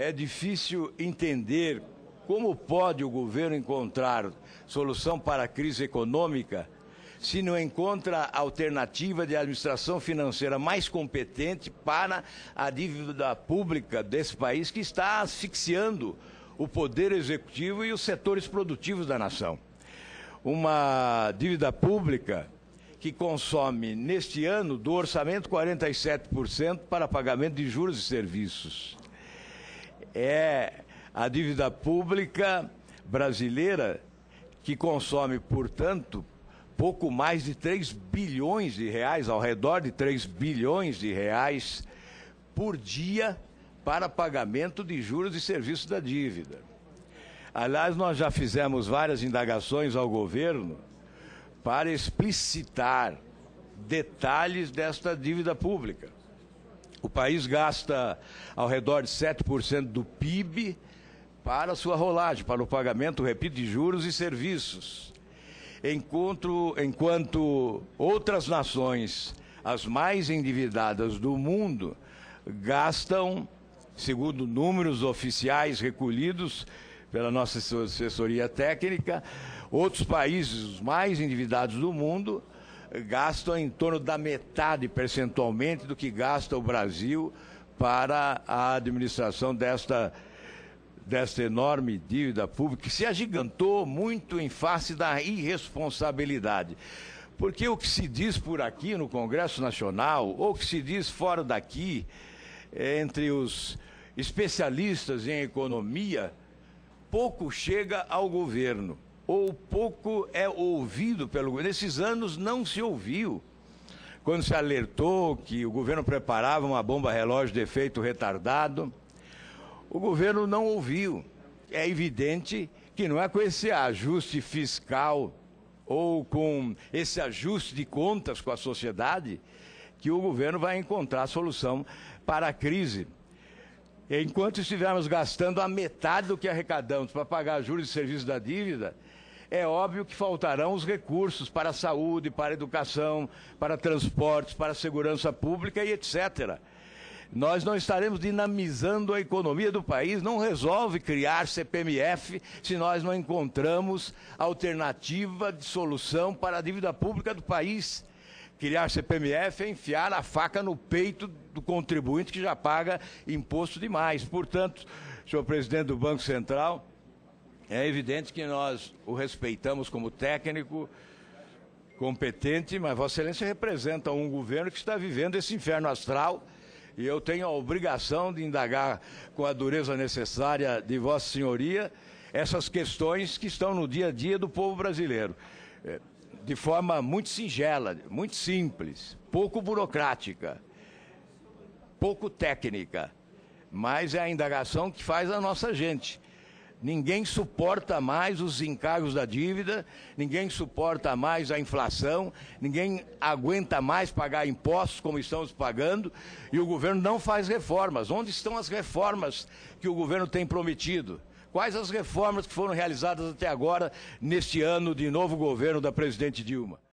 é difícil entender como pode o governo encontrar solução para a crise econômica se não encontra alternativa de administração financeira mais competente para a dívida pública desse país que está asfixiando o poder executivo e os setores produtivos da nação. Uma dívida pública que consome neste ano do orçamento 47% para pagamento de juros e serviços é a dívida pública brasileira, que consome, portanto, pouco mais de 3 bilhões de reais, ao redor de 3 bilhões de reais por dia para pagamento de juros e serviços da dívida. Aliás, nós já fizemos várias indagações ao governo para explicitar detalhes desta dívida pública. O país gasta ao redor de 7% do PIB para sua rolagem, para o pagamento, repito, de juros e serviços. Encontro, enquanto outras nações, as mais endividadas do mundo, gastam, segundo números oficiais recolhidos pela nossa assessoria técnica, outros países os mais endividados do mundo gastam em torno da metade percentualmente do que gasta o Brasil para a administração desta, desta enorme dívida pública, que se agigantou muito em face da irresponsabilidade. Porque o que se diz por aqui no Congresso Nacional, ou o que se diz fora daqui, é, entre os especialistas em economia, pouco chega ao governo ou pouco é ouvido pelo governo. Nesses anos não se ouviu. Quando se alertou que o governo preparava uma bomba relógio de efeito retardado, o governo não ouviu. É evidente que não é com esse ajuste fiscal ou com esse ajuste de contas com a sociedade que o governo vai encontrar solução para a crise. Enquanto estivermos gastando a metade do que arrecadamos para pagar juros e serviços da dívida, é óbvio que faltarão os recursos para a saúde, para a educação, para transportes, para a segurança pública e etc. Nós não estaremos dinamizando a economia do país, não resolve criar CPMF se nós não encontramos alternativa de solução para a dívida pública do país. Criar CPMF é enfiar a faca no peito do contribuinte que já paga imposto demais. Portanto, senhor presidente do Banco Central, é evidente que nós o respeitamos como técnico competente, mas Vossa Excelência representa um governo que está vivendo esse inferno astral e eu tenho a obrigação de indagar com a dureza necessária de Vossa Senhoria essas questões que estão no dia a dia do povo brasileiro. É, de forma muito singela, muito simples, pouco burocrática, pouco técnica, mas é a indagação que faz a nossa gente. Ninguém suporta mais os encargos da dívida, ninguém suporta mais a inflação, ninguém aguenta mais pagar impostos como estamos pagando e o governo não faz reformas. Onde estão as reformas que o governo tem prometido? Quais as reformas que foram realizadas até agora neste ano de novo governo da presidente Dilma?